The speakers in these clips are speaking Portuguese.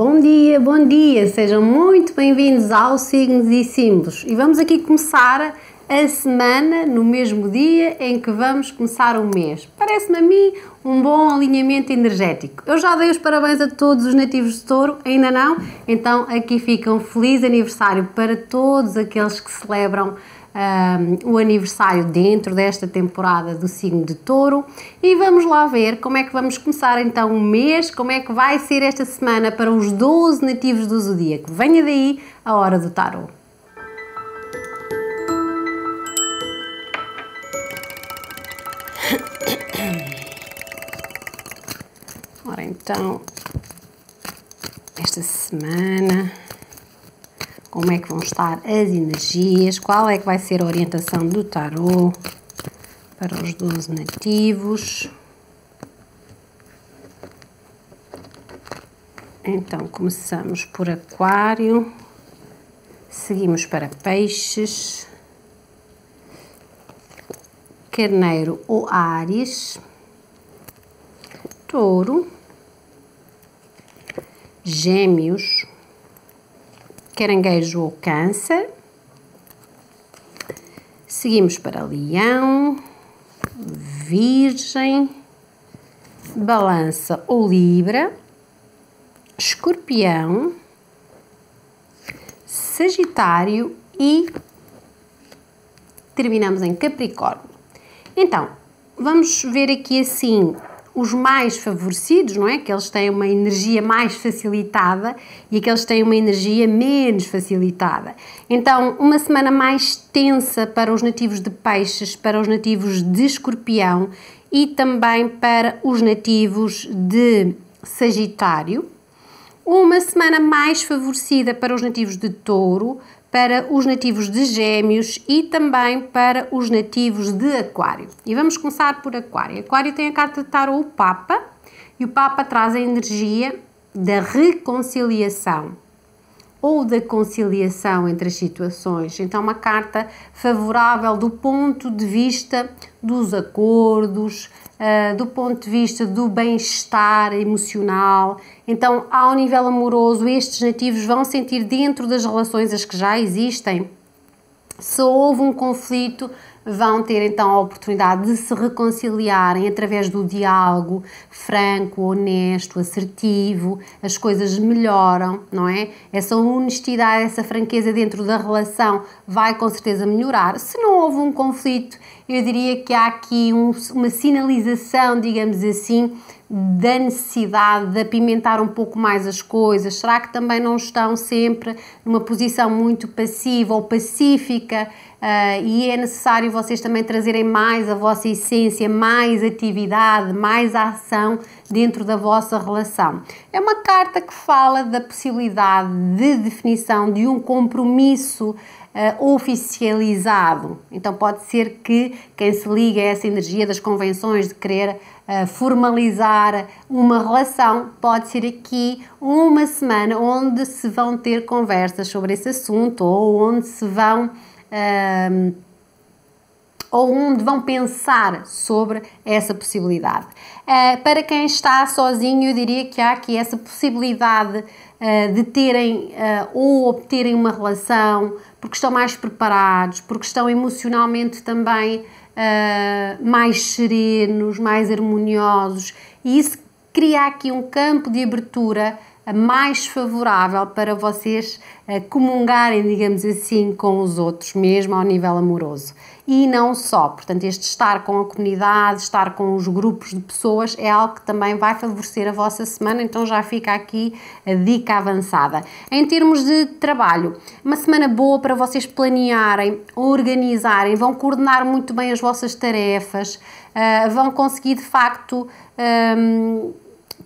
Bom dia, bom dia, sejam muito bem-vindos ao Signos e Símbolos e vamos aqui começar a semana no mesmo dia em que vamos começar o mês. Parece-me a mim um bom alinhamento energético. Eu já dei os parabéns a todos os nativos de touro, ainda não? Então aqui fica um feliz aniversário para todos aqueles que celebram um, o aniversário dentro desta temporada do signo de touro e vamos lá ver como é que vamos começar então o mês, como é que vai ser esta semana para os 12 nativos do zodíaco. Venha daí a hora do tarot. Ora então, esta semana como é que vão estar as energias, qual é que vai ser a orientação do tarô para os 12 nativos. Então, começamos por Aquário, seguimos para Peixes, Carneiro ou Ares, Touro, Gêmeos, caranguejo ou câncer. Seguimos para leão, virgem, balança ou libra, escorpião, sagitário e terminamos em capricórnio. Então, vamos ver aqui assim os mais favorecidos, não é? Que eles têm uma energia mais facilitada e aqueles têm uma energia menos facilitada. Então, uma semana mais tensa para os nativos de peixes, para os nativos de escorpião e também para os nativos de sagitário. Uma semana mais favorecida para os nativos de touro, para os nativos de Gêmeos e também para os nativos de Aquário. E vamos começar por Aquário. Aquário tem a carta de tarot o Papa e o Papa traz a energia da reconciliação ou da conciliação entre as situações. Então, uma carta favorável do ponto de vista dos acordos, eh, do ponto de vista do bem-estar emocional. Então, ao nível amoroso, estes nativos vão sentir dentro das relações as que já existem. Se houve um conflito, vão ter então a oportunidade de se reconciliarem através do diálogo franco, honesto, assertivo, as coisas melhoram, não é? Essa honestidade, essa franqueza dentro da relação vai com certeza melhorar. Se não houve um conflito, eu diria que há aqui um, uma sinalização, digamos assim, da necessidade de apimentar um pouco mais as coisas? Será que também não estão sempre numa posição muito passiva ou pacífica uh, e é necessário vocês também trazerem mais a vossa essência, mais atividade, mais ação dentro da vossa relação? É uma carta que fala da possibilidade de definição de um compromisso uh, oficializado. Então pode ser que quem se liga a essa energia das convenções de querer uh, formalizar uma relação, pode ser aqui uma semana onde se vão ter conversas sobre esse assunto ou onde se vão. Uh, ou onde vão pensar sobre essa possibilidade. Eh, para quem está sozinho, eu diria que há aqui essa possibilidade eh, de terem eh, ou obterem uma relação, porque estão mais preparados, porque estão emocionalmente também eh, mais serenos, mais harmoniosos, e isso cria aqui um campo de abertura mais favorável para vocês comungarem, digamos assim, com os outros, mesmo ao nível amoroso e não só. Portanto, este estar com a comunidade, estar com os grupos de pessoas é algo que também vai favorecer a vossa semana, então já fica aqui a dica avançada. Em termos de trabalho, uma semana boa para vocês planearem, organizarem, vão coordenar muito bem as vossas tarefas, eh, vão conseguir de facto. Um, ehm,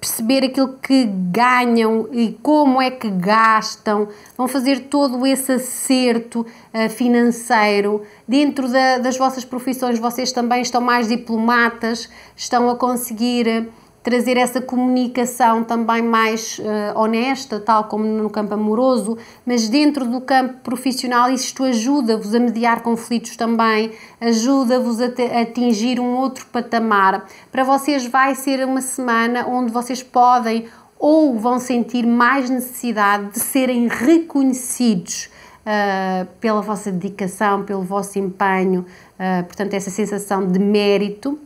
perceber aquilo que ganham e como é que gastam, vão fazer todo esse acerto uh, financeiro. Dentro da, das vossas profissões, vocês também estão mais diplomatas, estão a conseguir eh, trazer essa comunicação também mais uh, honesta, tal como no campo amoroso, mas dentro do campo profissional isto ajuda-vos a mediar conflitos também, ajuda-vos a, a atingir um outro patamar. Para vocês vai ser uma semana onde vocês podem ou vão sentir mais necessidade de serem reconhecidos uh, pela vossa dedicação, pelo vosso empenho, uh, portanto, essa sensação de mérito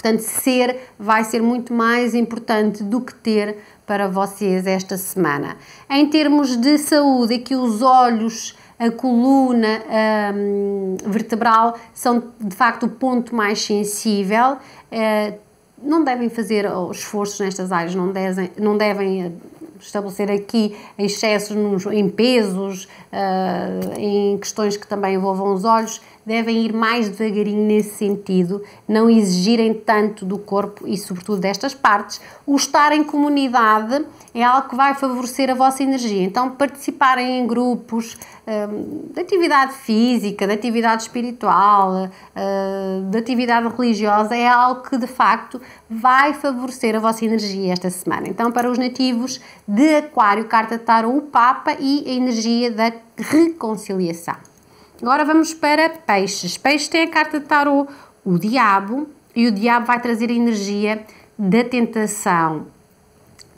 Portanto, ser vai ser muito mais importante do que ter para vocês esta semana. Em termos de saúde, aqui os olhos a coluna um, vertebral são de facto o ponto mais sensível. Uh, não devem fazer oh, esforços nestas áreas, não devem, não devem eh, estabelecer aqui excessos nos, em pesos, uh, em questões que também envolvam os olhos, devem ir mais devagarinho nesse sentido, não exigirem tanto do corpo e, sobretudo, destas partes. O estar em comunidade é algo que vai favorecer a vossa energia. Então, participarem em grupos uh, de atividade física, de atividade espiritual, uh, de atividade religiosa, é algo que de facto vai favorecer a vossa energia esta semana. Então, para os nativos de Aquário, carta de Tarot, o Papa e a energia da reconciliação. Agora vamos para peixes. Peixes tem a carta de tarot, o diabo, e o diabo vai trazer a energia da tentação,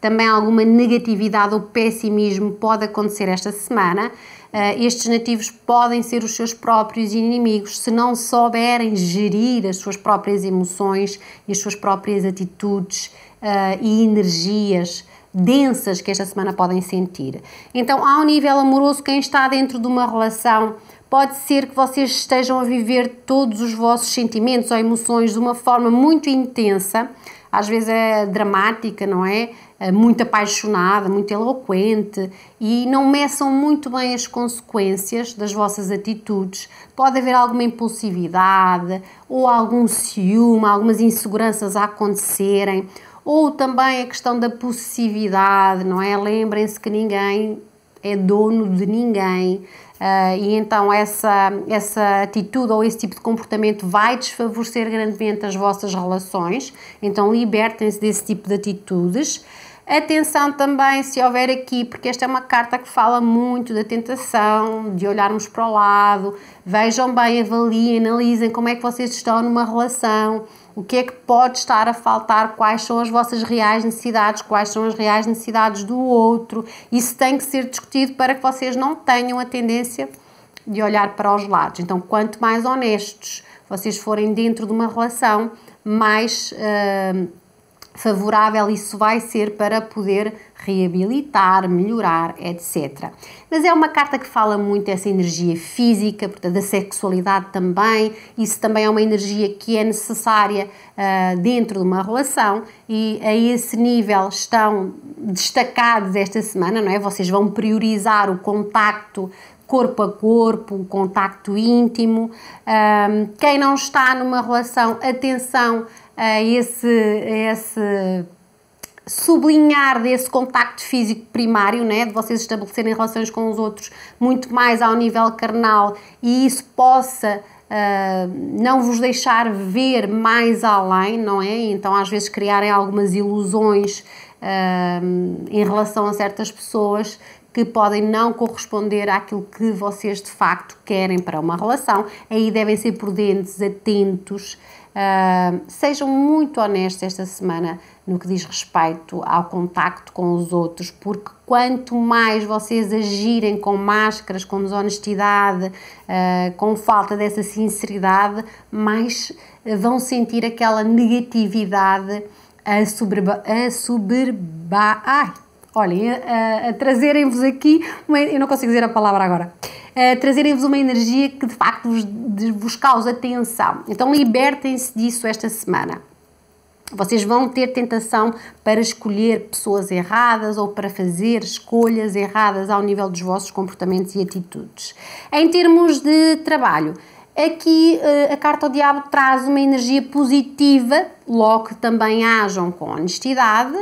também alguma negatividade ou pessimismo pode acontecer esta semana. Uh, estes nativos podem ser os seus próprios inimigos se não souberem gerir as suas próprias emoções e as suas próprias atitudes uh, e energias densas que esta semana podem sentir. Então, ao nível amoroso, quem está dentro de uma relação pode ser que vocês estejam a viver todos os vossos sentimentos ou emoções de uma forma muito intensa, às vezes é dramática, não é? Eh, muito apaixonada, muito eloquente e não meçam muito bem as consequências das vossas atitudes. Pode haver alguma impulsividade ou algum ciúme, algumas inseguranças a acontecerem, ou também a questão da possessividade, não é? Lembrem-se que ninguém é dono de ninguém. Uh, e então essa, essa atitude ou esse tipo de comportamento vai desfavorecer grandemente as vossas relações, então libertem-se desse tipo de atitudes. Atenção também se houver aqui, porque esta é uma carta que fala muito da tentação, de olharmos para o lado. Vejam bem, avaliem, analisem como é que vocês estão numa relação, o que é que pode estar a faltar, quais são as vossas reais necessidades, quais são as reais necessidades do outro. Isso tem que ser discutido para que vocês não tenham a tendência de olhar para os lados. Então, quanto mais honestos vocês forem dentro de uma relação, mais. Uh, favorável, isso vai ser para poder reabilitar, melhorar, etc. Mas é uma carta que fala muito dessa energia física, portanto, da sexualidade também. Isso também é uma energia que é necessária uh, dentro de uma relação e a esse nível estão destacados esta semana, não é? Vocês vão priorizar o contacto corpo a corpo, o contacto íntimo. Um, ah, quem não está numa relação, atenção a eh, esse, a esse sublinhar desse contacto físico primário, né, de vocês estabelecerem relações com os outros muito mais ao nível carnal e isso possa uh, não vos deixar ver mais além, não é? Então, às vezes, criarem algumas ilusões uh, em relação a certas pessoas que podem não corresponder àquilo que vocês de facto querem para uma relação. Aí devem ser prudentes, atentos Uh, sejam muito honestos esta semana no que diz respeito ao contacto com os outros, porque quanto mais vocês agirem com máscaras, com desonestidade, uh, com falta dessa sinceridade, mais vão sentir aquela negatividade a soberba, a soberba, ai, olhem, a, a eh, eh, trazerem-vos aqui, uma, eu não consigo dizer a palavra agora, a eh, trazerem-vos uma energia que de facto vos, de, vos causa tensão. Então libertem-se disso esta semana. Vocês vão ter tentação para escolher pessoas erradas ou para fazer escolhas erradas ao nível dos vossos comportamentos e atitudes. Em termos de trabalho, aqui a carta ao diabo traz uma energia positiva, logo que também hajam com honestidade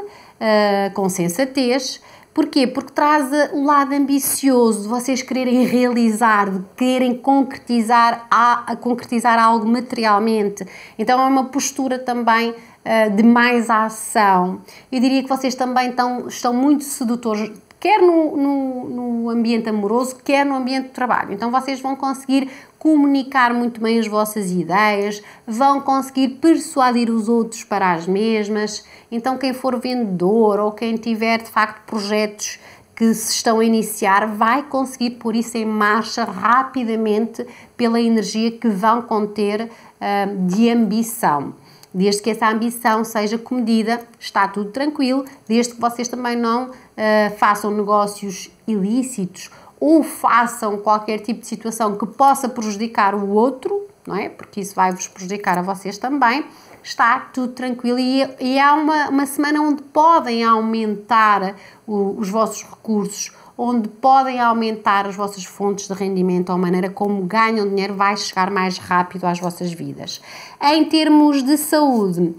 com sensatez. Porquê? Porque traz o lado ambicioso de vocês quererem realizar, de quererem concretizar, a, a concretizar algo materialmente. Então é uma postura também uh, de mais ação. Eu diria que vocês também estão, estão muito sedutores, quer no, no, no ambiente amoroso, quer no ambiente de trabalho. Então vocês vão conseguir comunicar muito bem as vossas ideias, vão conseguir persuadir os outros para as mesmas. Então, quem for vendedor ou quem tiver de facto projetos que se estão a iniciar, vai conseguir pôr isso em marcha rapidamente pela energia que vão conter uh, de ambição. Desde que essa ambição seja comedida, está tudo tranquilo, desde que vocês também não eh, façam negócios ilícitos ou façam qualquer tipo de situação que possa prejudicar o outro, não é? Porque isso vai vos prejudicar a vocês também. Está tudo tranquilo e, e há uma, uma semana onde podem aumentar o, os vossos recursos, onde podem aumentar as vossas fontes de rendimento, a maneira como ganham dinheiro vai chegar mais rápido às vossas vidas. Em termos de saúde,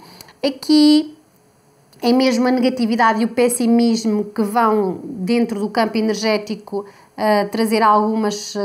aqui é mesmo a negatividade e o pessimismo que vão dentro do campo energético trazer algumas uh,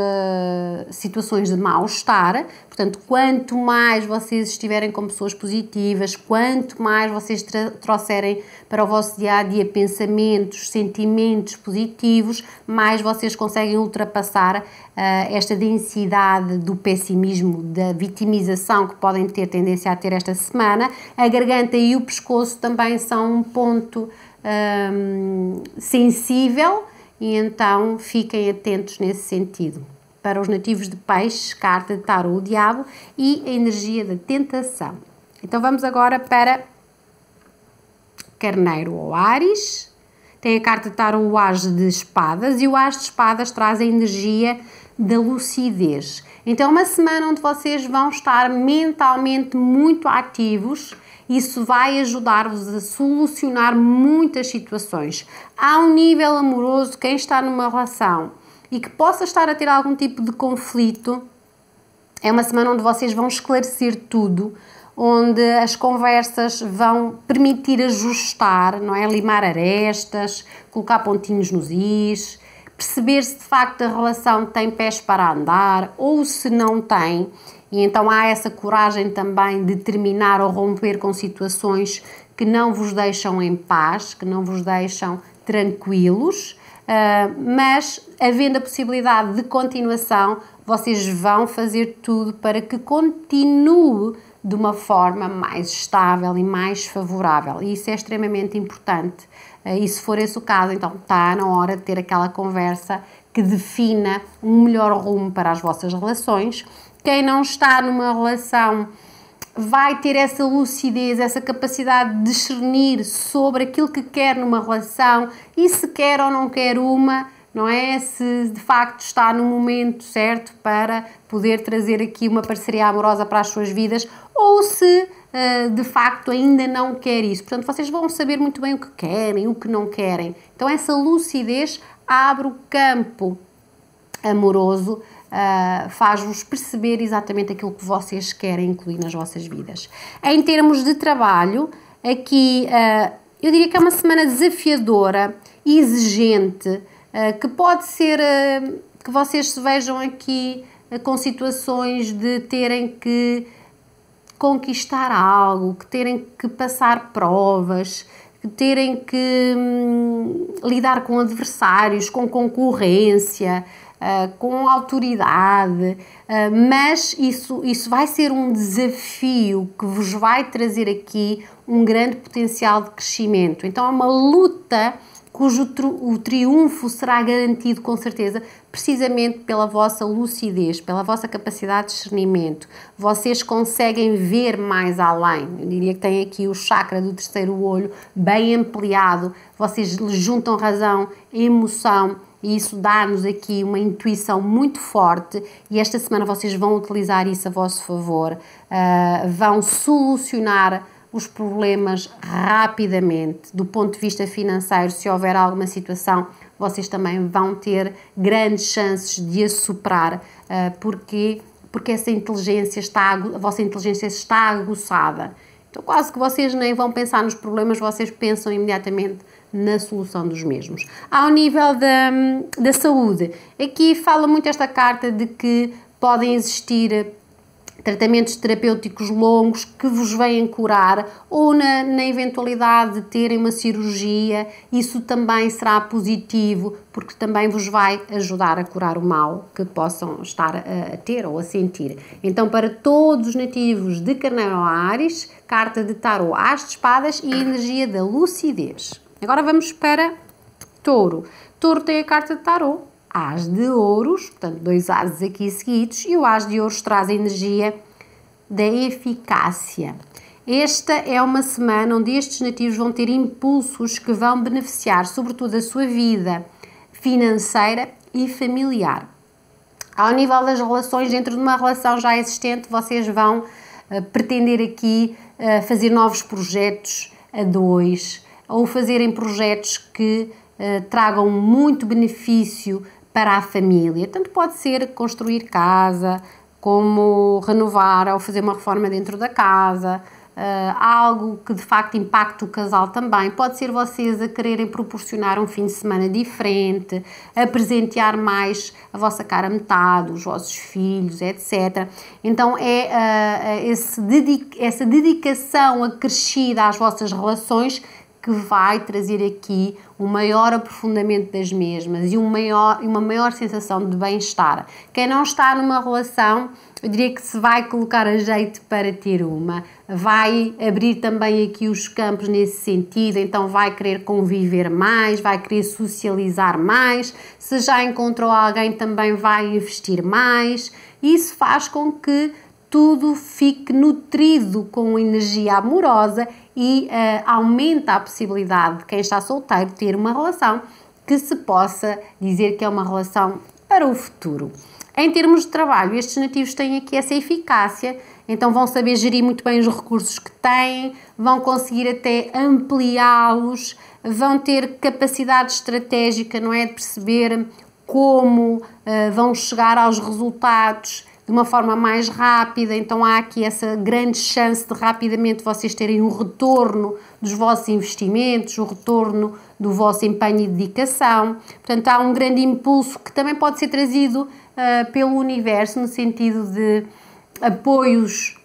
situações de mal-estar. Portanto, quanto mais vocês estiverem com pessoas positivas, quanto mais vocês trouxerem para o vosso dia a dia pensamentos, sentimentos positivos, mais vocês conseguem ultrapassar uh, esta densidade do pessimismo, da vitimização que podem ter tendência a ter esta semana. A garganta e o pescoço também são um ponto um, ehm, sensível e então fiquem atentos nesse sentido. Para os nativos de peixes carta de tarot, o diabo e a energia da tentação. Então vamos agora para carneiro ou ares. Tem a carta de tarot o as de espadas e o as de espadas traz a energia da lucidez. Então é uma semana onde vocês vão estar mentalmente muito ativos, isso vai ajudar-vos a solucionar muitas situações. Há um nível amoroso, quem está numa relação e que possa estar a ter algum tipo de conflito, é uma semana onde vocês vão esclarecer tudo, onde as conversas vão permitir ajustar, não é? Limar arestas, colocar pontinhos nos is, perceber se de facto a relação tem pés para andar ou se não tem e então há essa coragem também de terminar ou romper com situações que não vos deixam em paz, que não vos deixam tranquilos, ah, mas havendo a possibilidade de continuação, vocês vão fazer tudo para que continue de uma forma mais estável e mais favorável. E isso é extremamente importante. Ah, e se for esse o caso, então está na hora de ter aquela conversa que defina um melhor rumo para as vossas relações quem não está numa relação vai ter essa lucidez, essa capacidade de discernir sobre aquilo que quer numa relação e se quer ou não quer uma, não é? Se de facto está no momento certo para poder trazer aqui uma parceria amorosa para as suas vidas ou se eh, de facto ainda não quer isso. Portanto, vocês vão saber muito bem o que querem, o que não querem. Então, essa lucidez abre o campo amoroso uh, faz-vos perceber exatamente aquilo que vocês querem incluir nas vossas vidas. Em termos de trabalho, aqui uh, eu diria que é uma semana desafiadora, exigente, uh, que pode ser que vocês se vejam aqui com situações de terem que conquistar algo, que terem que passar provas, que terem que hum, lidar com adversários, com concorrência, ah, com autoridade, uh, mas isso, isso vai ser um desafio que vos vai trazer aqui um grande potencial de crescimento. Então é uma luta cujo o triunfo será garantido com certeza, precisamente pela vossa lucidez, pela vossa capacidade de discernimento. Vocês conseguem ver mais além. Eu diria que tem aqui o chakra do terceiro olho bem ampliado. Vocês juntam razão, emoção e isso dá-nos aqui uma intuição muito forte e esta semana vocês vão utilizar isso a vosso favor, uh, vão solucionar os problemas rapidamente do ponto de vista financeiro. Se houver alguma situação, vocês também vão ter grandes chances de a superar, uh, porque porque essa inteligência está a vossa inteligência está aguçada. Então quase que vocês nem vão pensar nos problemas, vocês pensam imediatamente na solução dos mesmos. Ao nível da, da saúde, aqui fala muito esta carta de que podem existir eh, tratamentos terapêuticos longos que vos vêm curar ou na, na, eventualidade de terem uma cirurgia, isso também será positivo porque também vos vai ajudar a curar o mal que possam estar a, a ter ou a sentir. Então, para todos os nativos de Carneiro Ares, carta de tarot, as de espadas e energia da lucidez. Agora vamos para touro. Touro tem a carta de tarô. As de ouros, portanto, dois ases aqui seguidos, e o as de ouros traz a energia da eficácia. Esta é uma semana onde estes nativos vão ter impulsos que vão beneficiar, sobretudo, a sua vida financeira e familiar. Ao nível das relações, dentro de uma relação já existente, vocês vão uh, pretender aqui uh, fazer novos projetos a dois, ou fazerem projetos que eh, tragam muito benefício para a família. Tanto pode ser construir casa, como renovar ou fazer uma reforma dentro da casa, Uh, algo que de facto impacte o casal também. Pode ser vocês a quererem proporcionar um fim de semana diferente, a presentear mais a vossa cara metade, os vossos filhos, etc. Então é uh, eh, dedica essa dedicação acrescida às vossas relações que vai trazer aqui um maior aprofundamento das mesmas e um maior, uma maior sensação de bem-estar. Quem não está numa relação, eu diria que se vai colocar a jeito para ter uma, vai abrir também aqui os campos nesse sentido, então vai querer conviver mais, vai querer socializar mais, se já encontrou alguém também vai investir mais. Isso faz com que tudo fique nutrido com energia amorosa e uh, aumenta a possibilidade de quem está solteiro ter uma relação que se possa dizer que é uma relação para o futuro. Em termos de trabalho, estes nativos têm aqui essa eficácia, então vão saber gerir muito bem os recursos que têm, vão conseguir até ampliá-los, vão ter capacidade estratégica, não é? De perceber como uh, vão chegar aos resultados de uma forma mais rápida, então há aqui essa grande chance de rapidamente vocês terem um retorno dos vossos investimentos, o retorno do vosso empenho e dedicação. Portanto, há um grande impulso que também pode ser trazido uh, pelo universo no sentido de apoios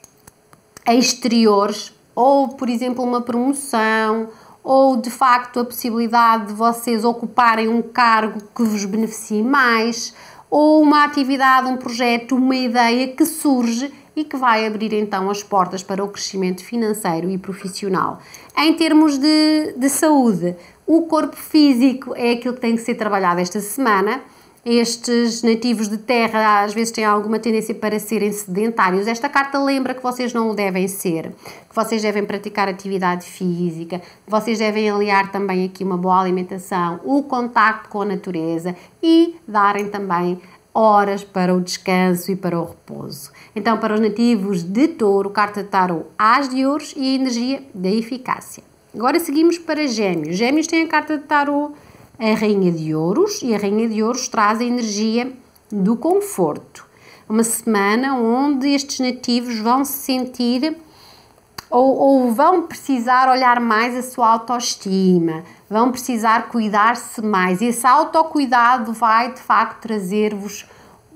exteriores ou, por exemplo, uma promoção ou de facto a possibilidade de vocês ocuparem um cargo que vos beneficie mais ou uma atividade, um projeto, uma ideia que surge e que vai abrir então as portas para o crescimento financeiro e profissional. Em termos de, de saúde, o corpo físico é aquilo que tem que ser trabalhado esta semana. Estes nativos de terra às vezes têm alguma tendência para serem sedentários. Esta carta lembra que vocês não o devem ser, que vocês devem praticar atividade física, que vocês devem aliar também aqui uma boa alimentação, o contacto com a natureza e darem também horas para o descanso e para o repouso. Então, para os nativos de touro, carta de tarot, as de ouros e a energia da eficácia. Agora seguimos para gêmeos. Gêmeos têm a carta de tarot a Rainha de Ouros, e a Rainha de Ouros traz a energia do conforto. Uma semana onde estes nativos vão se sentir ou, ou vão precisar olhar mais a sua autoestima, vão precisar cuidar-se mais. Esse autocuidado vai de facto trazer-vos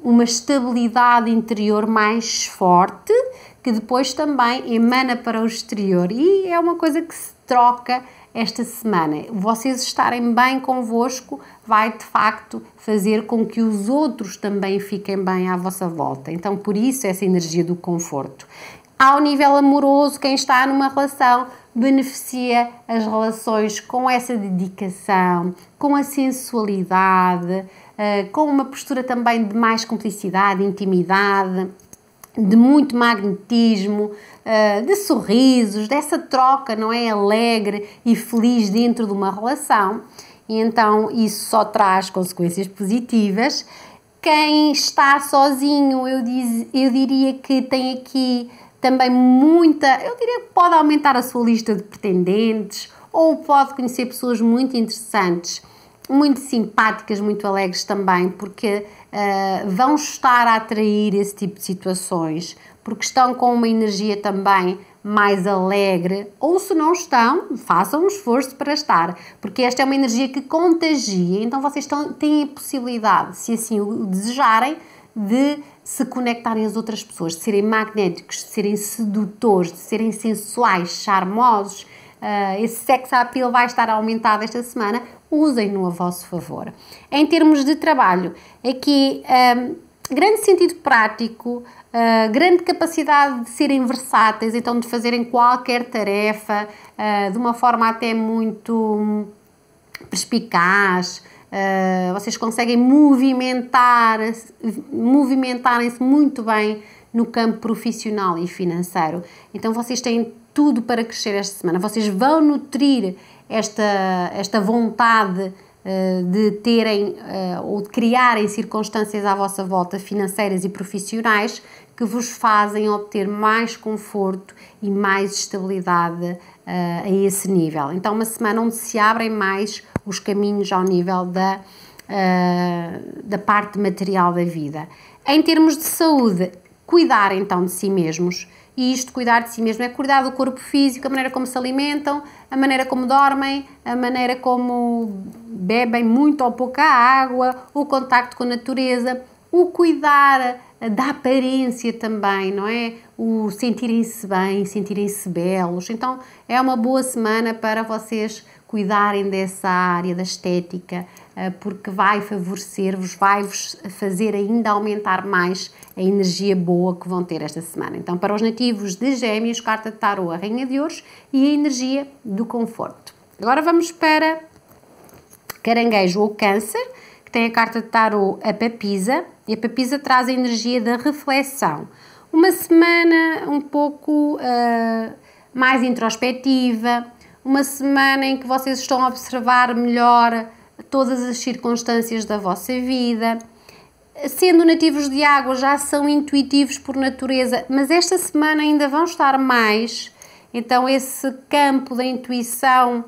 uma estabilidade interior mais forte, que depois também emana para o exterior. E é uma coisa que se troca esta semana. Vocês estarem bem convosco vai de facto fazer com que os outros também fiquem bem à vossa volta. Então, por isso, essa energia do conforto. Ao nível amoroso, quem está numa relação beneficia as relações com essa dedicação, com a sensualidade, eh, com uma postura também de mais cumplicidade, intimidade, de muito magnetismo, eh, de sorrisos, dessa troca, não é? Alegre e feliz dentro de uma relação. E então isso só traz consequências positivas. Quem está sozinho, eu, diz, eu diria que tem aqui também muita. Eu diria que pode aumentar a sua lista de pretendentes ou pode conhecer pessoas muito interessantes muito simpáticas, muito alegres também, porque uh, vão estar a atrair esse tipo de situações porque estão com uma energia também mais alegre, ou se não estão, façam um esforço para estar, porque esta é uma energia que contagia, então vocês estão, têm a possibilidade, se assim o desejarem, de se conectarem às outras pessoas, de serem magnéticos, de serem sedutores, de serem sensuais, charmosos. Uh, esse sex appeal vai estar aumentado esta semana, usem-no a vosso favor. Em termos de trabalho, aqui, um, ah, grande sentido prático, uh, grande capacidade de serem versáteis, então de fazerem qualquer tarefa uh, de uma forma até muito perspicaz. Uh, vocês conseguem movimentar, movimentarem-se muito bem no campo profissional e financeiro. Então vocês têm tudo para crescer esta semana. Vocês vão nutrir esta, esta vontade de terem ou de criarem circunstâncias à vossa volta, financeiras e profissionais, que vos fazem obter mais conforto e mais estabilidade uh, a esse nível. Então, uma semana onde se abrem mais os caminhos ao nível da, uh, da parte material da vida. Em termos de saúde, cuidar então de si mesmos. E isto, cuidar de si mesmo, é cuidar do corpo físico, a maneira como se alimentam, a maneira como dormem, a maneira como bebem muito ou pouca água, o contacto com a natureza, o cuidar eh, da aparência também, não é? O sentirem-se bem, sentirem-se belos. Então é uma boa semana para vocês cuidarem dessa área da estética, eh, porque vai favorecer-vos, vai-vos fazer ainda aumentar mais a energia boa que vão ter esta semana. Então, para os nativos de Gêmeos, carta de Tarot, a Rainha de Ouros e a energia do conforto. Agora vamos para Caranguejo ou Câncer tem a carta de tarot, a Papisa, e a Papisa traz a energia da reflexão. Uma semana um pouco uh, mais introspectiva, uma semana em que vocês estão a observar melhor todas as circunstâncias da vossa vida. Sendo nativos de água, já são intuitivos por natureza, mas esta semana ainda vão estar mais, então esse campo da intuição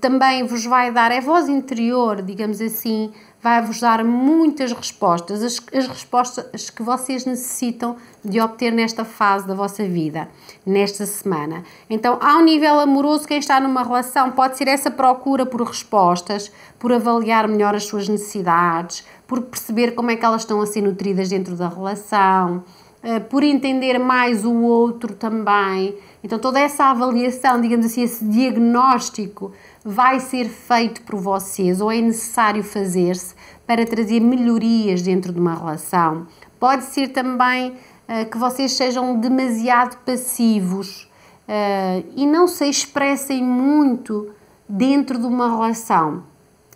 também vos vai dar, é voz interior, digamos assim, vai-vos dar muitas respostas, as, as, respostas que vocês necessitam de obter nesta fase da vossa vida, nesta semana. Então, ao nível amoroso, quem está numa relação pode ser essa procura por respostas, por avaliar melhor as suas necessidades, por perceber como é que elas estão a ser nutridas dentro da relação, eh, por entender mais o outro também. Então, toda essa avaliação, digamos assim, esse diagnóstico vai ser feito por vocês ou é necessário fazer-se para trazer melhorias dentro de uma relação. Pode ser também uh, que vocês sejam demasiado passivos uh, e não se expressem muito dentro de uma relação.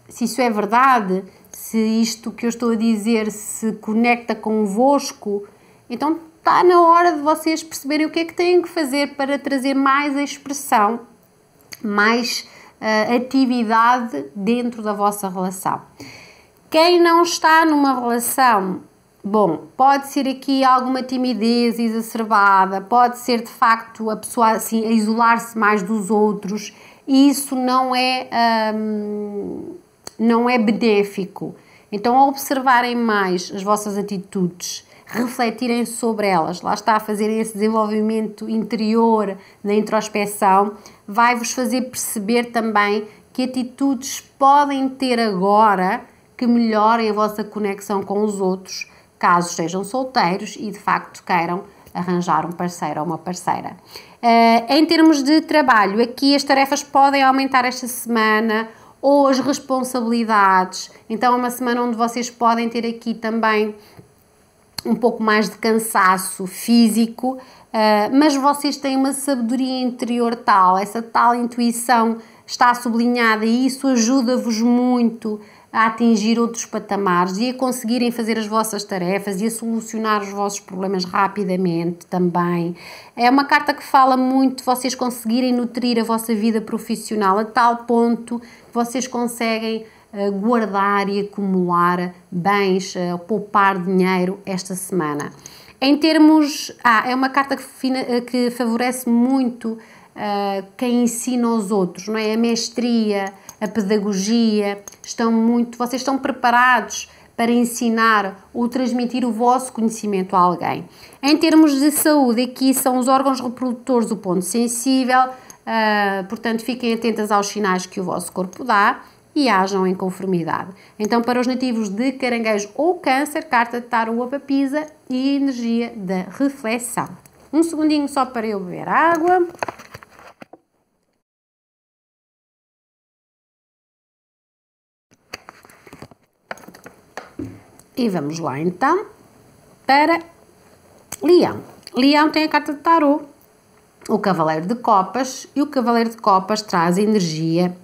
Se isso é verdade, se isto que eu estou a dizer se conecta convosco, então está na hora de vocês perceberem o que é que têm que fazer para trazer mais expressão, mais uh, atividade dentro da vossa relação. Quem não está numa relação, bom, pode ser aqui alguma timidez exacerbada, pode ser de facto a pessoa assim, a isolar-se mais dos outros, e isso não é, hum, não é benéfico. Então, observarem mais as vossas atitudes, refletirem sobre elas, lá está a fazer esse desenvolvimento interior na introspeção, vai vos fazer perceber também que atitudes podem ter agora que melhorem a vossa conexão com os outros, caso estejam solteiros e de facto queiram arranjar um parceiro ou uma parceira. Uh, em termos de trabalho, aqui as tarefas podem aumentar esta semana ou as responsabilidades. Então, é uma semana onde vocês podem ter aqui também um pouco mais de cansaço físico, uh, mas vocês têm uma sabedoria interior tal, essa tal intuição está sublinhada e isso ajuda-vos muito a atingir outros patamares e a conseguirem fazer as vossas tarefas e a solucionar os vossos problemas rapidamente também. É uma carta que fala muito de vocês conseguirem nutrir a vossa vida profissional a tal ponto que vocês conseguem guardar e acumular bens, poupar dinheiro esta semana. Em termos. Ah, é uma carta que, favorece muito ah, quem ensina aos outros, não é? A mestria, a pedagogia, estão muito, vocês estão preparados para ensinar ou transmitir o vosso conhecimento a alguém. Em termos de saúde, aqui são os órgãos reprodutores o ponto sensível, uh, portanto fiquem atentas aos sinais que o vosso corpo dá e ajam em conformidade. Então, para os nativos de caranguejo ou câncer, carta de tarô papisa e energia da reflexão. Um segundinho só para eu beber água. E vamos lá então para Leão. Leão tem a carta de tarô, o Cavaleiro de Copas, e o Cavaleiro de Copas traz energia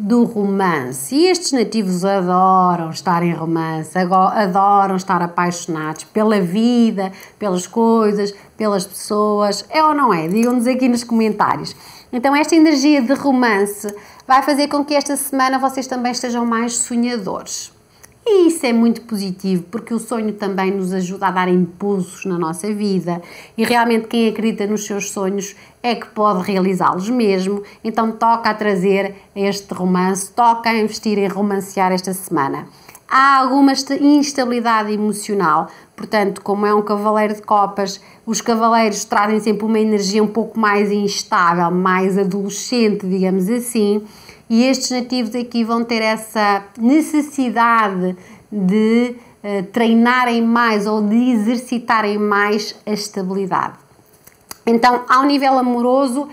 do romance. E estes nativos adoram estar em romance, adoram estar apaixonados pela vida, pelas coisas, pelas pessoas. É ou não é? Digam-nos aqui nos comentários. Então, esta energia de romance vai fazer com que esta semana vocês também estejam mais sonhadores. E isso é muito positivo, porque o sonho também nos ajuda a dar impulsos na nossa vida. E realmente, quem acredita nos seus sonhos é que pode realizá-los mesmo. Então, toca a trazer este romance, toca a investir em romancear esta semana. Há alguma instabilidade emocional, portanto, como é um cavaleiro de copas, os cavaleiros trazem sempre uma energia um pouco mais instável, mais adolescente, digamos assim e estes nativos aqui vão ter essa necessidade de uh, treinarem mais ou de exercitarem mais a estabilidade. Então, ao nível amoroso, uh,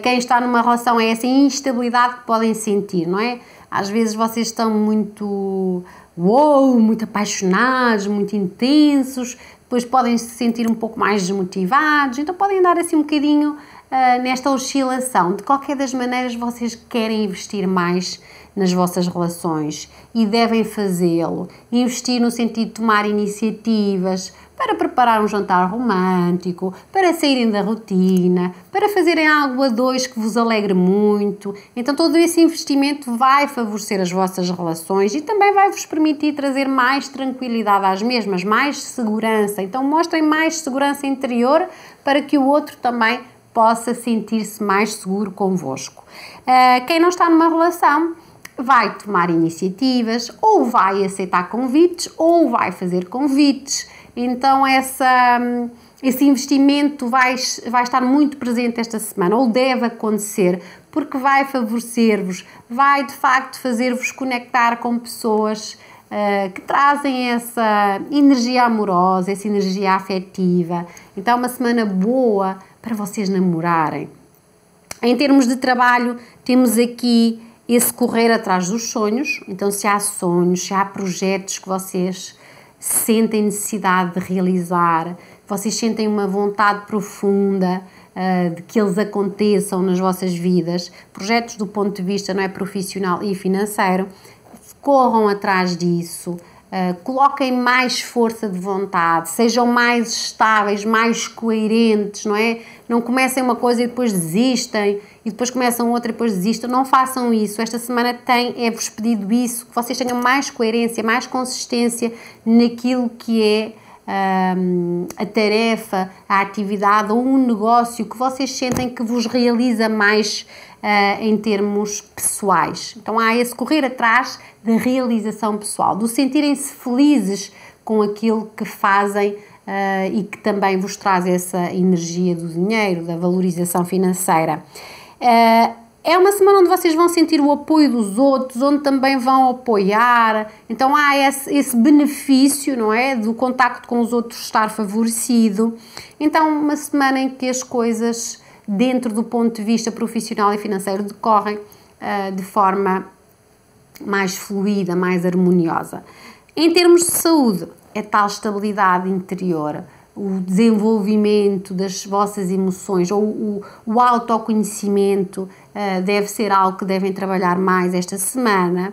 quem está numa relação é essa instabilidade que podem sentir, não é? Às vezes vocês estão muito wow, muito apaixonados, muito intensos, depois podem se sentir um pouco mais desmotivados, então podem andar assim um bocadinho ah, nesta oscilação. De qualquer das maneiras, vocês querem investir mais nas vossas relações e devem fazê-lo. Investir no sentido de tomar iniciativas para preparar um jantar romântico, para saírem da rotina, para fazerem algo a dois que vos alegre muito. Então, todo esse investimento vai favorecer as vossas relações e também vai vos permitir trazer mais tranquilidade às mesmas, mais segurança. Então, mostrem mais segurança interior para que o outro também possa sentir-se mais seguro convosco. Uh, quem não está numa relação vai tomar iniciativas, ou vai aceitar convites, ou vai fazer convites. Então, essa, esse investimento vai, vai estar muito presente esta semana, ou deve acontecer, porque vai favorecer-vos, vai de facto fazer-vos conectar com pessoas Uh, que trazem essa energia amorosa, essa energia afetiva. Então, é uma semana boa para vocês namorarem. Em termos de trabalho, temos aqui esse correr atrás dos sonhos. Então, se há sonhos, se há projetos que vocês sentem necessidade de realizar, vocês sentem uma vontade profunda uh, de que eles aconteçam nas vossas vidas, projetos do ponto de vista não é profissional e financeiro, corram atrás disso. Ah, coloquem mais força de vontade, sejam mais estáveis, mais coerentes, não é? Não comecem uma coisa e depois desistem, e depois começam outra e depois desistem. Não façam isso. Esta semana tem, é-vos pedido isso, que vocês tenham mais coerência, mais consistência naquilo que é um, a tarefa, a atividade ou um negócio que vocês sentem que vos realiza mais uh, em termos pessoais. Então há esse correr atrás da realização pessoal, do sentirem-se felizes com aquilo que fazem uh, e que também vos traz essa energia do dinheiro, da valorização financeira. Uh, é uma semana onde vocês vão sentir o apoio dos outros, onde também vão apoiar. Então há esse, esse, benefício, não é? Do contacto com os outros estar favorecido. Então, uma semana em que as coisas dentro do ponto de vista profissional e financeiro, decorrem uh, de forma mais fluida, mais harmoniosa. Em termos de saúde, é tal estabilidade interior, o desenvolvimento das vossas emoções ou o, o autoconhecimento uh, deve ser algo que devem trabalhar mais esta semana.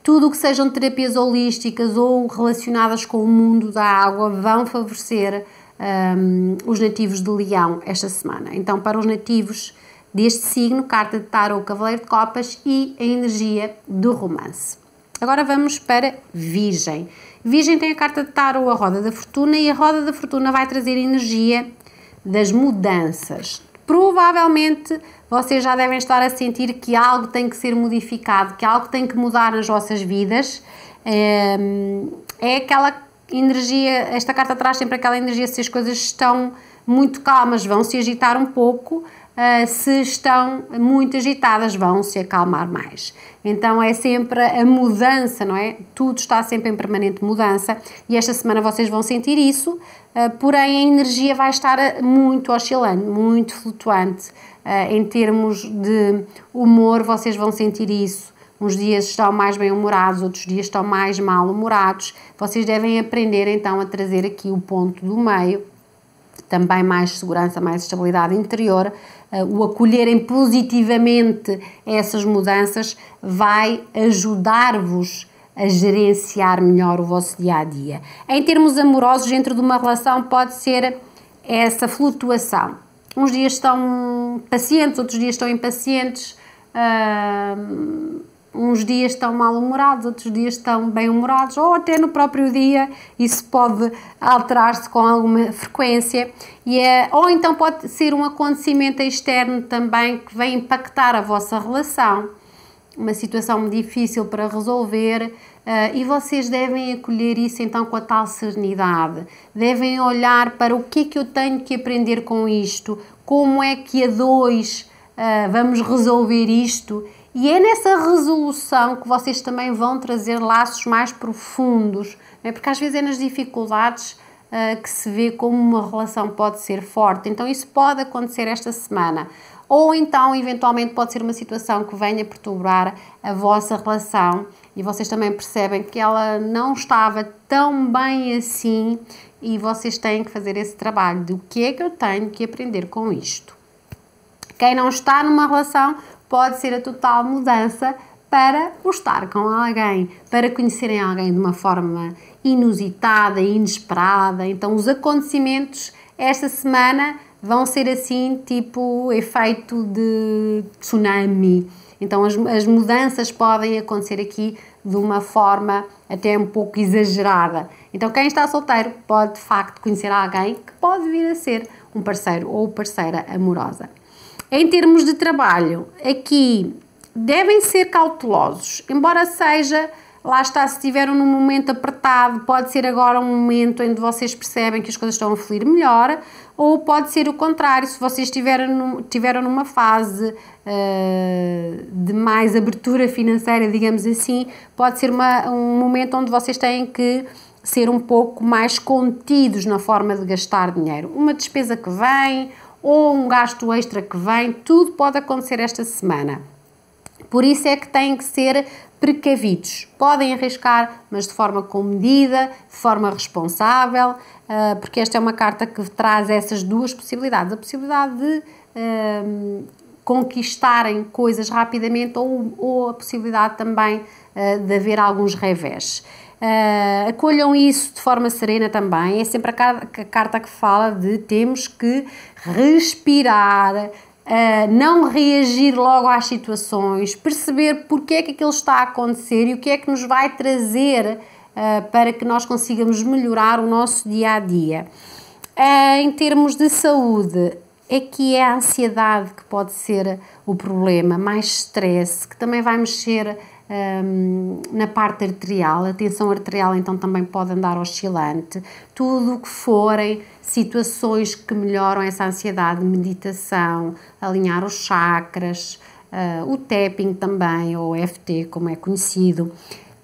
Tudo o que sejam terapias holísticas ou relacionadas com o mundo da água vão favorecer um, os nativos de Leão esta semana. Então, para os nativos deste signo, carta de tarot, cavaleiro de copas e a energia do romance. Agora vamos para Virgem. Virgem tem a carta de tarot, a roda da fortuna e a roda da fortuna vai trazer energia das mudanças. Provavelmente vocês já devem estar a sentir que algo tem que ser modificado, que algo tem que mudar nas vossas vidas. É aquela energia, esta carta traz sempre aquela energia se as coisas estão muito calmas, vão se agitar um pouco, uh, se estão muito agitadas, vão se acalmar mais. Então é sempre a mudança, não é? Tudo está sempre em permanente mudança e esta semana vocês vão sentir isso, uh, porém a energia vai estar eh, muito oscilante, muito flutuante. Uh, em termos de humor, vocês vão sentir isso. Uns dias estão mais bem-humorados, outros dias estão mais mal-humorados. Vocês devem aprender então a trazer aqui o ponto do meio, também mais segurança, mais estabilidade interior. Eh, o acolherem positivamente essas mudanças vai ajudar-vos a gerenciar melhor o vosso dia a dia. Em termos amorosos, dentro de uma relação, pode ser essa flutuação. Uns dias estão pacientes, outros dias estão impacientes. Uh, uns dias estão mal-humorados, outros dias estão bem-humorados, ou até no próprio dia isso pode alterar-se com alguma frequência. E é, ou então pode ser um acontecimento externo também que vem impactar a vossa relação, uma situação difícil para resolver. Uh, e vocês devem acolher isso então com a tal serenidade. Devem olhar para o que é que eu tenho que aprender com isto, como é que a dois uh, vamos resolver isto e é nessa resolução que vocês também vão trazer laços mais profundos, é? porque às vezes é nas dificuldades uh, que se vê como uma relação pode ser forte. Então, isso pode acontecer esta semana. Ou então, eventualmente, pode ser uma situação que venha perturbar a vossa relação e vocês também percebem que ela não estava tão bem assim e vocês têm que fazer esse trabalho de o que é que eu tenho que aprender com isto. Quem não está numa relação pode ser a total mudança para gostar com alguém, para conhecerem alguém de uma forma inusitada, inesperada. Então, os acontecimentos esta semana vão ser assim, tipo efeito de tsunami. Então, as, as mudanças podem acontecer aqui de uma forma até um pouco exagerada. Então, quem está solteiro pode de facto conhecer alguém que pode vir a ser um parceiro ou parceira amorosa. Em termos de trabalho, aqui devem ser cautelosos, embora seja, lá está, se estiveram num momento apertado, pode ser agora um momento em que vocês percebem que as coisas estão a fluir melhor, ou pode ser o contrário, se vocês tiveram, tiveram numa fase uh, de mais abertura financeira, digamos assim, pode ser uma, um momento onde vocês têm que ser um pouco mais contidos na forma de gastar dinheiro. Uma despesa que vem, ou um gasto extra que vem, tudo pode acontecer esta semana. Por isso é que têm que ser precavidos. Podem arriscar, mas de forma comedida, de forma responsável, eh, porque esta é uma carta que traz essas duas possibilidades: a possibilidade de um, ehm, conquistarem coisas rapidamente ou, ou a possibilidade também eh, de haver alguns revés. Uh, acolham isso de forma serena também. É sempre a, car a carta que fala de temos que respirar, uh, não reagir logo às situações, perceber porque é que aquilo está a acontecer e o que é que nos vai trazer uh, para que nós consigamos melhorar o nosso dia a dia. em termos de saúde, é que é a ansiedade que pode ser o problema, mais stress, que também vai mexer um, na parte arterial, a tensão arterial então também pode andar oscilante, tudo o que forem situações que melhoram essa ansiedade, meditação, alinhar os chakras, uh, o tapping também, ou FT como é conhecido,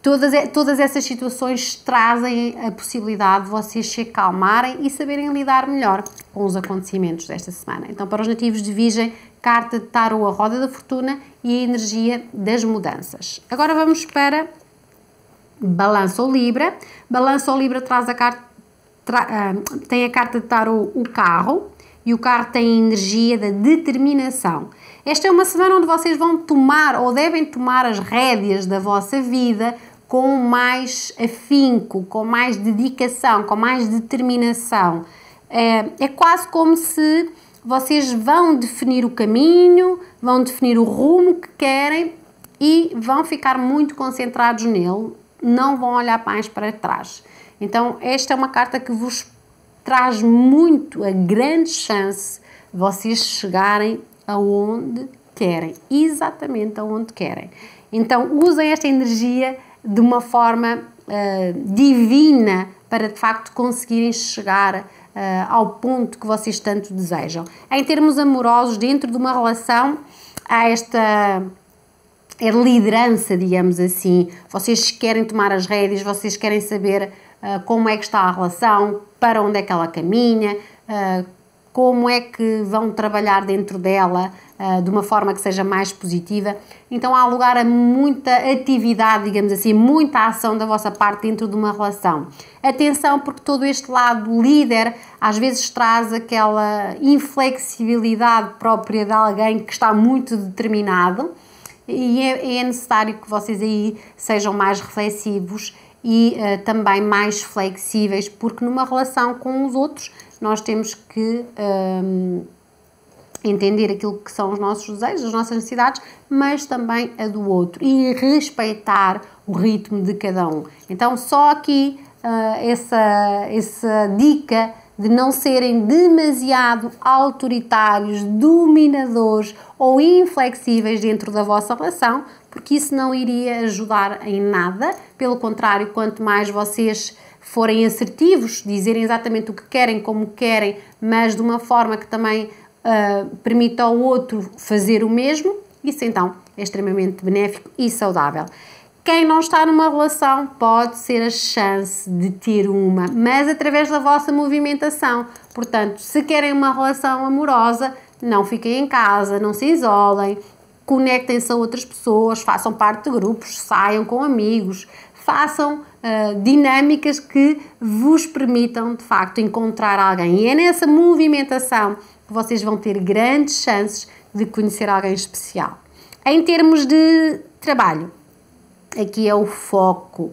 Todas, todas essas situações trazem a possibilidade de vocês se acalmarem e saberem lidar melhor com os acontecimentos desta semana. Então, para os nativos de Virgem, carta de tarot, a roda da fortuna e a energia das mudanças. Agora vamos para balanço ou Libra. Balanço ou Libra traz a carta, tra, ah, tem a carta de tarot, o carro, e o carro tem a energia da determinação. Esta é uma semana onde vocês vão tomar ou devem tomar as rédeas da vossa vida, com mais afinco, com mais dedicação, com mais determinação. É, é quase como se vocês vão definir o caminho, vão definir o rumo que querem e vão ficar muito concentrados nele, não vão olhar mais para trás. Então, esta é uma carta que vos traz muito a grande chance de vocês chegarem aonde querem, exatamente aonde querem. Então, usem esta energia de uma forma uh, divina para de facto conseguirem chegar uh, ao ponto que vocês tanto desejam. Em termos amorosos, dentro de uma relação, há esta é liderança, digamos assim. Vocês querem tomar as rédeas, vocês querem saber uh, como é que está a relação, para onde é que ela caminha como é que vão trabalhar dentro dela uh, de uma forma que seja mais positiva. Então há lugar a muita atividade, digamos assim, muita ação da vossa parte dentro de uma relação. Atenção, porque todo este lado líder às vezes traz aquela inflexibilidade própria de alguém que está muito determinado e é, é necessário que vocês aí sejam mais reflexivos e uh, também mais flexíveis, porque numa relação com os outros nós temos que um, ehm, entender aquilo que são os nossos desejos, as nossas necessidades, mas também a do outro e respeitar o ritmo de cada um. Então, só aqui uh, essa, essa dica de não serem demasiado autoritários, dominadores ou inflexíveis dentro da vossa relação, porque isso não iria ajudar em nada. Pelo contrário, quanto mais vocês forem assertivos, dizerem exatamente o que querem, como querem, mas de uma forma que também uh, permita ao outro fazer o mesmo, isso então é extremamente benéfico e saudável. Quem não está numa relação pode ser a chance de ter uma, mas através da vossa movimentação. Portanto, se querem uma relação amorosa, não fiquem em casa, não se isolem, conectem-se a outras pessoas, façam parte de grupos, saiam com amigos, façam uh, dinâmicas que vos permitam de facto encontrar alguém. E é nessa movimentação que vocês vão ter grandes chances de conhecer alguém especial. Em termos de trabalho, aqui é o foco,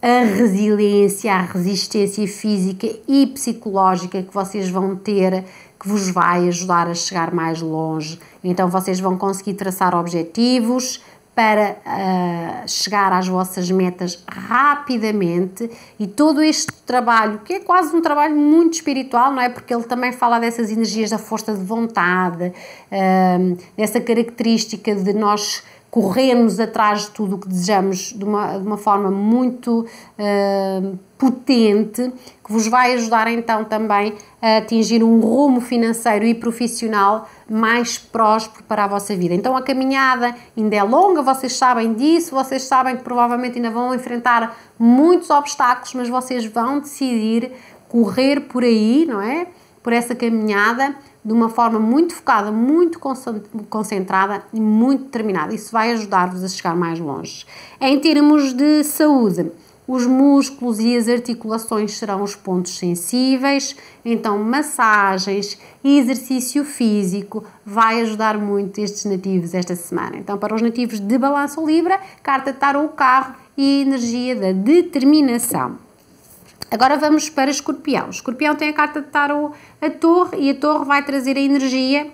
a resiliência, a resistência física e psicológica que vocês vão ter, que vos vai ajudar a chegar mais longe então vocês vão conseguir traçar objetivos para uh, chegar às vossas metas rapidamente e todo este trabalho, que é quase um trabalho muito espiritual, não é? Porque ele também fala dessas energias da força de vontade, uh, dessa característica de nós corrermos atrás de tudo o que desejamos de uma, de uma forma muito. Uh, potente que vos vai ajudar então também a atingir um rumo financeiro e profissional mais próspero para a vossa vida. Então a caminhada ainda é longa, vocês sabem disso, vocês sabem que provavelmente ainda vão enfrentar muitos obstáculos, mas vocês vão decidir correr por aí, não é? Por essa caminhada de uma forma muito focada, muito concentrada e muito determinada. Isso vai ajudar-vos a chegar mais longe. Em termos de saúde, os músculos e as articulações serão os pontos sensíveis, então massagens e exercício físico vai ajudar muito estes nativos esta semana. Então, para os nativos de balanço Libra, carta tarot carro e energia da determinação. Agora vamos para Escorpião. Escorpião tem a carta de tarot, a Torre, e a Torre vai trazer a energia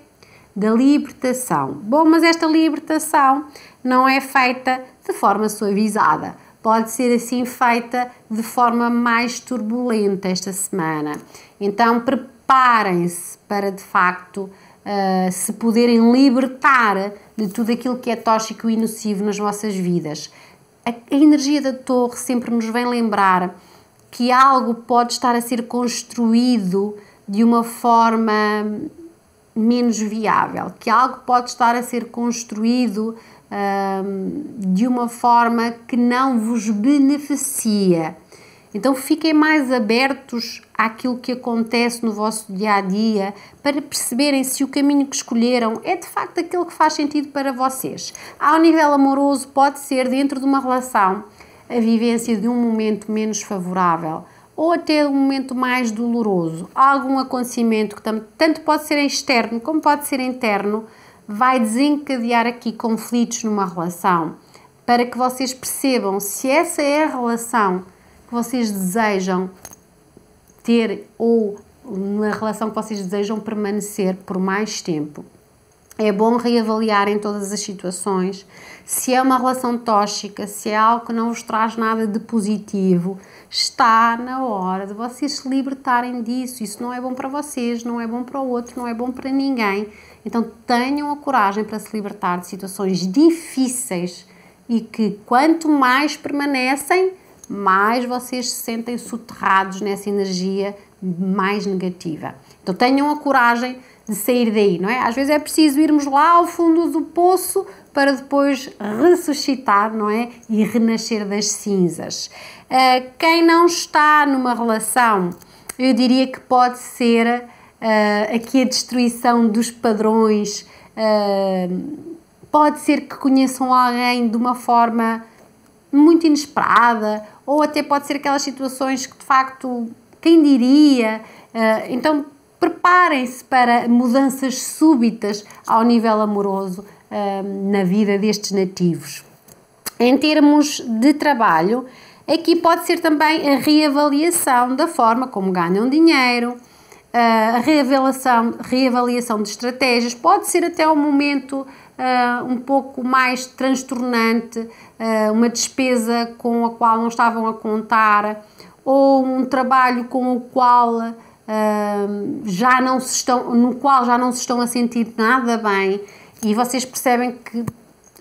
da libertação. Bom, mas esta libertação não é feita de forma suavizada pode ser assim feita de forma mais turbulenta esta semana. Então preparem-se para de facto uh, se poderem libertar de tudo aquilo que é tóxico e nocivo nas vossas vidas. A, a energia da torre sempre nos vem lembrar que algo pode estar a ser construído de uma forma menos viável, que algo pode estar a ser construído um, de uma forma que não vos beneficia. Então fiquem mais abertos àquilo que acontece no vosso dia a dia para perceberem se o caminho que escolheram é de facto aquele que faz sentido para vocês. Ao nível amoroso, pode ser dentro de uma relação a vivência de um momento menos favorável ou até um momento mais doloroso, algum acontecimento que tanto pode ser externo como pode ser interno vai desencadear aqui conflitos numa relação para que vocês percebam se essa é a relação que vocês desejam ter ou uma relação que vocês desejam permanecer por mais tempo. É bom reavaliar em todas as situações se é uma relação tóxica, se é algo que não vos traz nada de positivo. Está na hora de vocês se libertarem disso. Isso não é bom para vocês, não é bom para o outro, não é bom para ninguém. Então tenham a coragem para se libertar de situações difíceis e que quanto mais permanecem, mais vocês se sentem soterrados nessa energia mais negativa. Então tenham a coragem de sair daí, não é? Às vezes é preciso irmos lá ao fundo do poço para depois ressuscitar, não é? E renascer das cinzas. Ah, quem não está numa relação, eu diria que pode ser Uh, aqui a destruição dos padrões. Uh, pode ser que conheçam alguém de uma forma muito inesperada, ou até pode ser aquelas situações que de facto quem diria. Uh, então preparem-se para mudanças súbitas ao nível amoroso na vida destes nativos. Em termos de trabalho, aqui pode ser também a reavaliação da forma como ganham dinheiro a reavaliação, reavaliação de estratégias pode ser até um momento uh, um pouco mais transtornante, uh, uma despesa com a qual não estavam a contar, ou um trabalho com o qual uh, já não se estão, no qual já não se estão a sentir nada bem, e vocês percebem que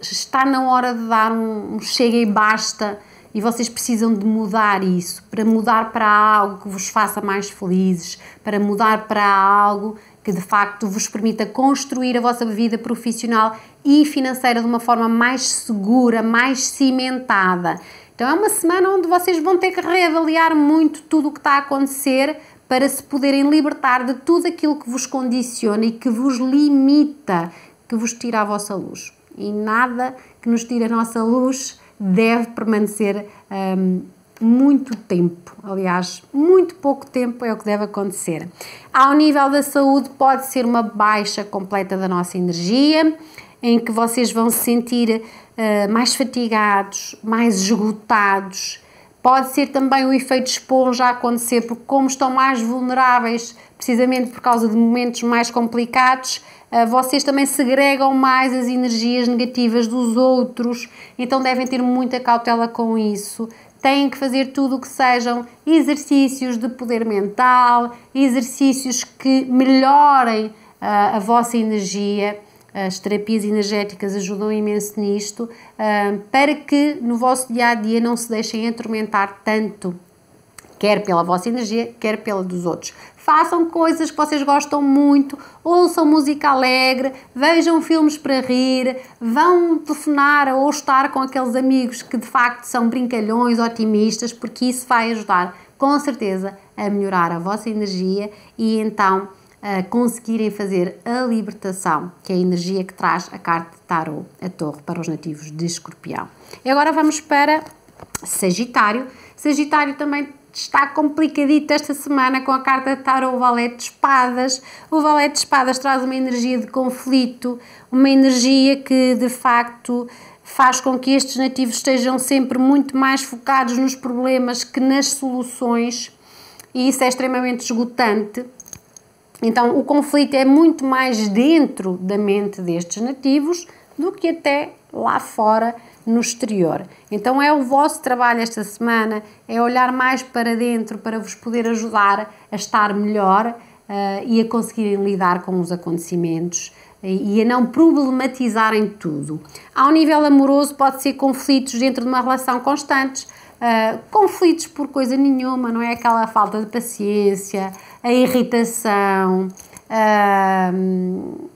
está na hora de dar um, um chega e basta e vocês precisam de mudar isso para mudar para algo que vos faça mais felizes, para mudar para algo que de facto vos permita construir a vossa vida profissional e financeira de uma forma mais segura, mais cimentada. Então é uma semana onde vocês vão ter que reavaliar muito tudo o que está a acontecer para se poderem libertar de tudo aquilo que vos condiciona e que vos limita, que vos tira a vossa luz. E nada que nos tire a nossa luz deve permanecer um, muito tempo. Aliás, muito pouco tempo é o que deve acontecer. Ao nível da saúde, pode ser uma baixa completa da nossa energia, em que vocês vão se sentir uh, mais fatigados, mais esgotados. Pode ser também o efeito esponja a acontecer, porque como estão mais vulneráveis, precisamente por causa de momentos mais complicados, ah, vocês também segregam mais as energias negativas dos outros, então devem ter muita cautela com isso. Têm que fazer tudo o que sejam exercícios de poder mental, exercícios que melhorem ah, a vossa energia. As terapias energéticas ajudam imenso nisto, ah, para que no vosso dia a dia não se deixem atormentar tanto quer pela vossa energia, quer pela dos outros. Façam coisas que vocês gostam muito, ouçam música alegre, vejam filmes para rir, vão telefonar ou estar com aqueles amigos que de facto são brincalhões, otimistas, porque isso vai ajudar com certeza a melhorar a vossa energia e então a conseguirem fazer a libertação, que é a energia que traz a carta de tarot, a torre, para os nativos de escorpião. E agora vamos para Sagitário. Sagitário também está complicadito esta semana com a carta de tarot, o valete de espadas. O valete de espadas traz uma energia de conflito, uma energia que de facto faz com que estes nativos estejam sempre muito mais focados nos problemas que nas soluções, e isso é extremamente esgotante. Então, o conflito é muito mais dentro da mente destes nativos do que até lá fora no exterior. Então é o vosso trabalho esta semana, é olhar mais para dentro para vos poder ajudar a estar melhor uh, e a conseguirem lidar com os acontecimentos eh, e a não problematizarem tudo. Ao nível amoroso, pode ser conflitos dentro de uma relação constantes, uh, conflitos por coisa nenhuma, não é? Aquela falta de paciência, a irritação, uh,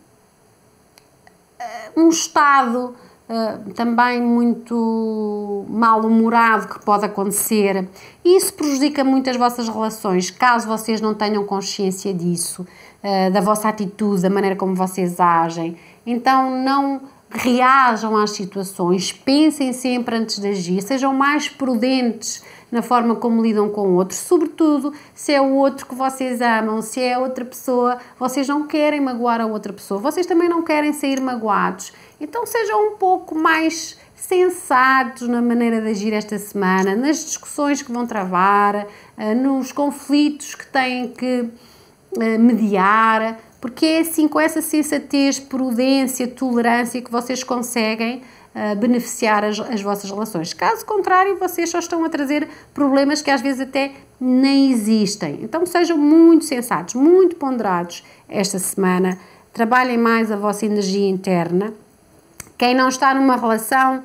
um estado ah, também muito mal-humorado que pode acontecer. E isso prejudica muito as vossas relações, caso vocês não tenham consciência disso, uh, da vossa atitude, da maneira como vocês agem. Então, não reajam às situações, pensem sempre antes de agir, sejam mais prudentes na forma como lidam com o outro, sobretudo se é o outro que vocês amam, se é outra pessoa, vocês não querem magoar a outra pessoa, vocês também não querem sair magoados. Então sejam um pouco mais sensatos na maneira de agir esta semana, nas discussões que vão travar, eh, nos conflitos que têm que eh, mediar, porque é assim com essa sensatez, prudência, tolerância que vocês conseguem eh, beneficiar as, as vossas relações. Caso contrário, vocês só estão a trazer problemas que às vezes até nem existem. Então sejam muito sensatos, muito ponderados esta semana. Trabalhem mais a vossa energia interna quem não está numa relação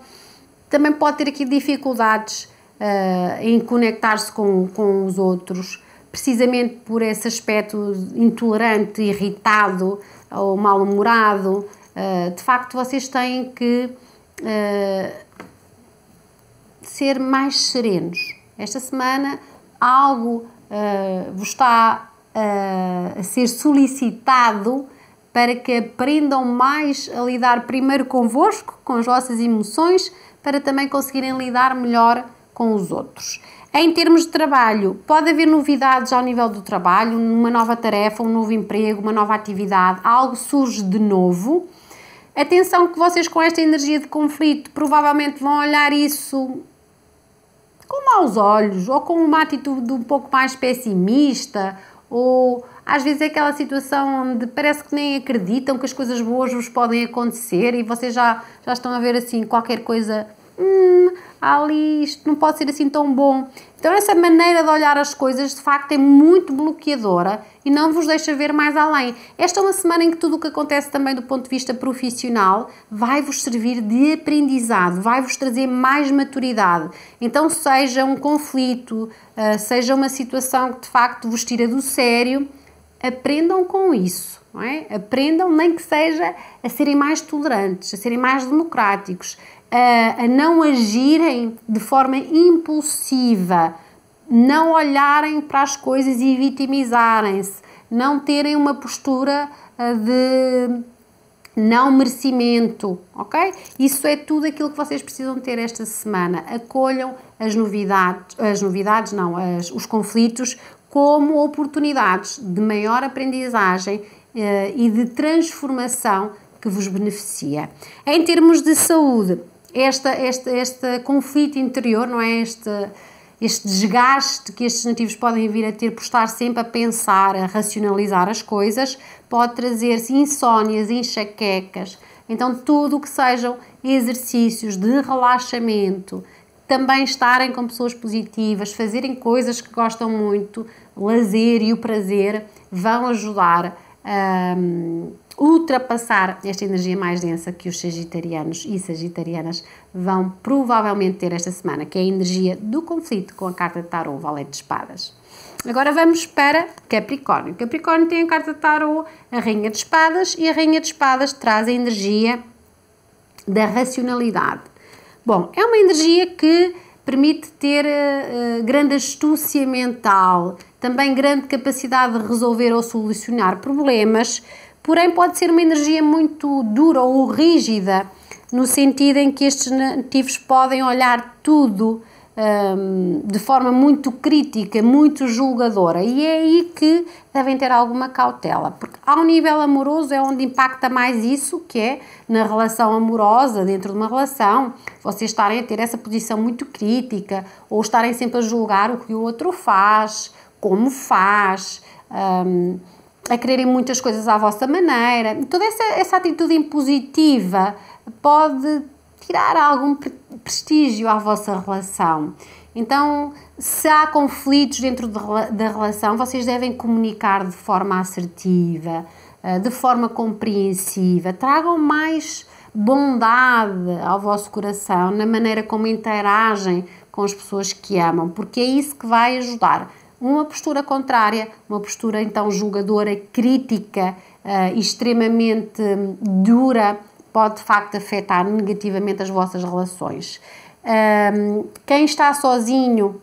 também pode ter aqui dificuldades uh, em conectar-se com, com os outros, precisamente por esse aspecto intolerante, irritado ou mal-humorado. Uh, de facto, vocês têm que uh, ser mais serenos. Esta semana algo vos está a ser solicitado para que aprendam mais a lidar primeiro convosco, com as vossas emoções, para também conseguirem lidar melhor com os outros. Em termos de trabalho, pode haver novidades ao nível do trabalho, uma nova tarefa, um novo emprego, uma nova atividade, algo surge de novo. Atenção que vocês com esta energia de conflito provavelmente vão olhar isso com maus olhos ou com uma atitude um pouco mais pessimista ou às vezes é aquela situação onde parece que nem acreditam que as coisas boas vos podem acontecer e vocês já, já estão a ver assim qualquer coisa. Hum, ali isto não pode ser assim tão bom. Então, essa maneira de olhar as coisas de facto é muito bloqueadora e não vos deixa ver mais além. Esta é uma semana em que tudo o que acontece também do ponto de vista profissional vai vos servir de aprendizado, vai vos trazer mais maturidade. Então, seja um conflito, ah, seja uma situação que de facto vos tira do sério, aprendam com isso, não é? Aprendam, nem que seja a serem mais tolerantes, a serem mais democráticos, a, a não agirem de forma impulsiva, não olharem para as coisas e vitimizarem-se, não terem uma postura eh, de não merecimento, ok? Isso é tudo aquilo que vocês precisam ter esta semana. Acolham as novidades, as novidades não, as, os conflitos como oportunidades de maior aprendizagem eh, e de transformação que vos beneficia. Em termos de saúde, esta, este, este conflito interior, não é? Este, este desgaste que estes nativos podem vir a ter por estar sempre a pensar, a racionalizar as coisas, pode trazer-se insónias, enxaquecas. Então, tudo o que sejam exercícios de relaxamento, também estarem com pessoas positivas, fazerem coisas que gostam muito, o lazer e o prazer vão ajudar a hum, ultrapassar esta energia mais densa que os sagitarianos e sagitarianas vão provavelmente ter esta semana, que é a energia do conflito com a carta de tarot, o valete de espadas. Agora vamos para Capricórnio. Capricórnio tem a carta de tarot, a rainha de espadas, e a rainha de espadas traz a energia da racionalidade Bom, é uma energia que permite ter uh, grande astúcia mental, também grande capacidade de resolver ou solucionar problemas, porém pode ser uma energia muito dura ou rígida, no sentido em que estes nativos podem olhar tudo de forma muito crítica, muito julgadora, e é aí que devem ter alguma cautela, porque ao nível amoroso é onde impacta mais isso, que é na relação amorosa, dentro de uma relação, vocês estarem a ter essa posição muito crítica, ou estarem sempre a julgar o que o outro faz, como faz. a quererem muitas coisas à vossa maneira. Toda essa, essa atitude impositiva pode tirar algum prestígio à vossa relação. Então, se há conflitos dentro da relação, vocês devem comunicar de forma assertiva, eh, de forma compreensiva. Tragam mais bondade ao vosso coração na maneira como interagem com as pessoas que amam, porque é isso que vai ajudar. Uma postura contrária, uma postura então julgadora, crítica, eh, extremamente dura, pode de facto afetar negativamente as vossas relações. Um, quem está sozinho,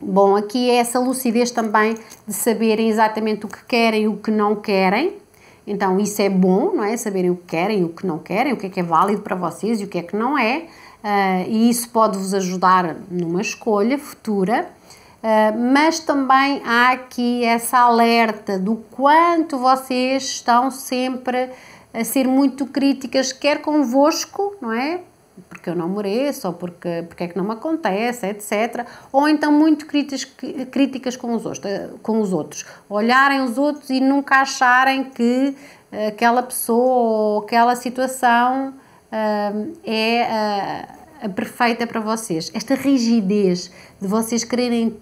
bom, aqui é essa lucidez também de saberem exatamente o que querem e o que não querem. Então, isso é bom, não é? Saberem o que querem e o que não querem, o que é que é válido para vocês e o que é que não é. Uh, e isso pode vos ajudar numa escolha futura. Uh, mas também há aqui essa alerta do quanto vocês estão sempre a ser muito críticas, quer convosco, não é? Porque eu não mereço, ou porque, porque é que não me acontece, etc. Ou então muito críticas, críticas com, os outros, com os outros. Olharem os outros e nunca acharem que eh, aquela pessoa ou aquela situação uh, é a, eh, a perfeita para vocês. Esta rigidez de vocês quererem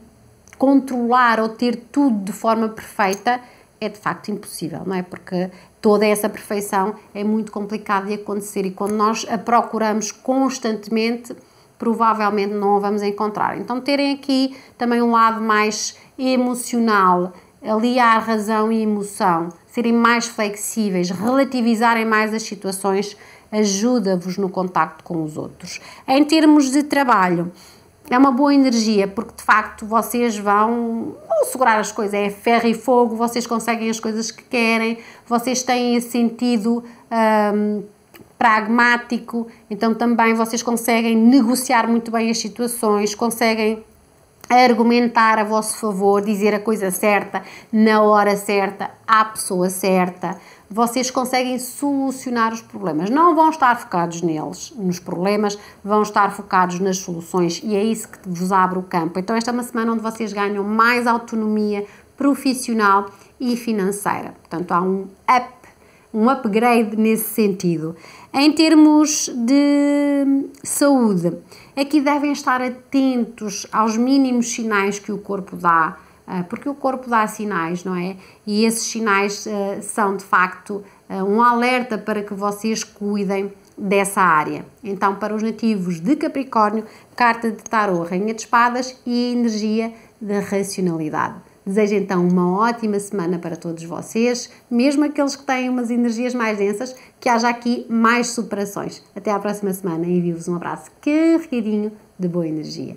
controlar ou ter tudo de forma perfeita é de facto impossível, não é? Porque toda essa perfeição é muito complicado de acontecer e quando nós a procuramos constantemente, provavelmente não a vamos encontrar. Então, terem aqui também um lado mais emocional, aliar razão e emoção, serem mais flexíveis, relativizarem mais as situações, ajuda-vos no contacto com os outros. Em termos de trabalho, é uma boa energia, porque de facto vocês vão vão segurar as coisas, é ferro e fogo, vocês conseguem as coisas que querem, vocês têm esse sentido hum, pragmático, então também vocês conseguem negociar muito bem as situações, conseguem argumentar a vosso favor, dizer a coisa certa, na hora certa, à pessoa certa vocês conseguem solucionar os problemas. Não vão estar focados neles, nos problemas, vão estar focados nas soluções e é isso que vos abre o campo. Então, esta é uma semana onde vocês ganham mais autonomia profissional e financeira. Portanto, há um up um upgrade nesse sentido. Em termos de saúde, aqui devem estar atentos aos mínimos sinais que o corpo dá ah, porque o corpo dá sinais, não é? E esses sinais ah, são de facto ah, um alerta para que vocês cuidem dessa área. Então, para os nativos de Capricórnio, carta de tarot rainha de espadas e energia da racionalidade. Desejo então uma ótima semana para todos vocês, mesmo aqueles que têm umas energias mais densas, que haja aqui mais superações. Até à próxima semana e envio-vos um abraço carregadinho de boa energia.